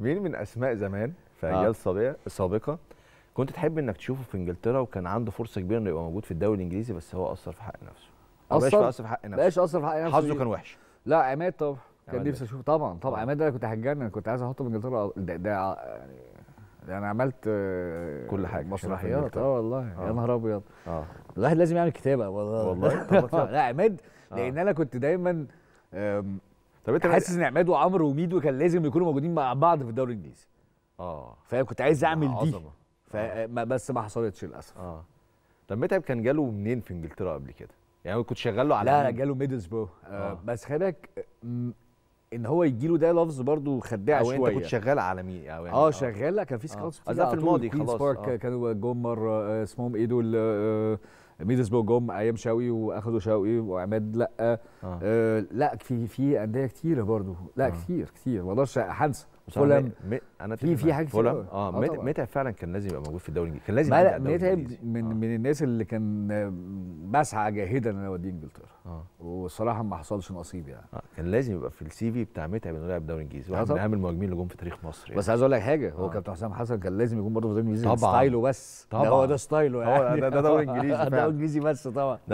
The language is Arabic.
مين من اسماء زمان في آه. اجيال آه. سابقه كنت تحب انك تشوفه في انجلترا وكان عنده فرصه كبيره انه يبقى موجود في الدوري الانجليزي بس هو اثر في حق نفسه اثر في حق نفسه بقاش اثر في حق نفسه حظه كان وحش لا عماد طبعا كان نفسي اشوفه طبعا طبعا آه. عماد ده انا كنت هتجنن انا كنت عايز احطه في انجلترا ده, ده يعني انا يعني عملت آه، كل حاجه مسرحيات اه والله يا نهار ابيض اه الواحد لازم يعمل كتابه والله والله لا عماد لان انا كنت دايما طب انت حاسس ان عماد وعمرو وميدو كان لازم يكونوا موجودين مع بعض في الدوري الانجليزي اه فاهم كنت عايز اعمل آه دي فما بس ما حصلتش للاسف اه طب متعب كان جاله منين في انجلترا قبل كده؟ يعني كنت شغال له على لا جاله ميدلز آه. آه. بس خلي بالك ان هو يجي له ده لفظ برضه خداع شويه انت كنت شغال مين؟ يعني آه،, اه شغال لا كان في سكاوتس آه. في الماضي خلاص آه. كانوا جم مره آه، اسمهم ايه دول آه ميدسبو جم ايام شوقي واخدوا شوقي وعماد لا آه. آه لا في في انديه كتيره برضو لا آه. كتير كتير ما اقدرش هنسى فولام انا في في حاجه كتير اه, آه متعب فعلا كان لازم يبقى موجود في الدوري الانجليزي كان لازم يبقى متعب من آه. من الناس اللي كان بسعى جاهدا ان انا اوديه انجلترا آه. والصراحه ما حصلش نصيب يعني آه. كان لازم يبقى في السي في بتاع متعب انه لاعب دوري انجليزي واحد من اهم المهاجمين اللي جم في تاريخ مصر يعني. بس عايز اقول لك حاجه هو آه. كابتن حسام حسن كان لازم يكون برضه في دوري انجليزي طبعا ستايله بس طبعا ده هو ده ستايله يعني ده دوري انجليزي ده دوري انجليزي بس طبعا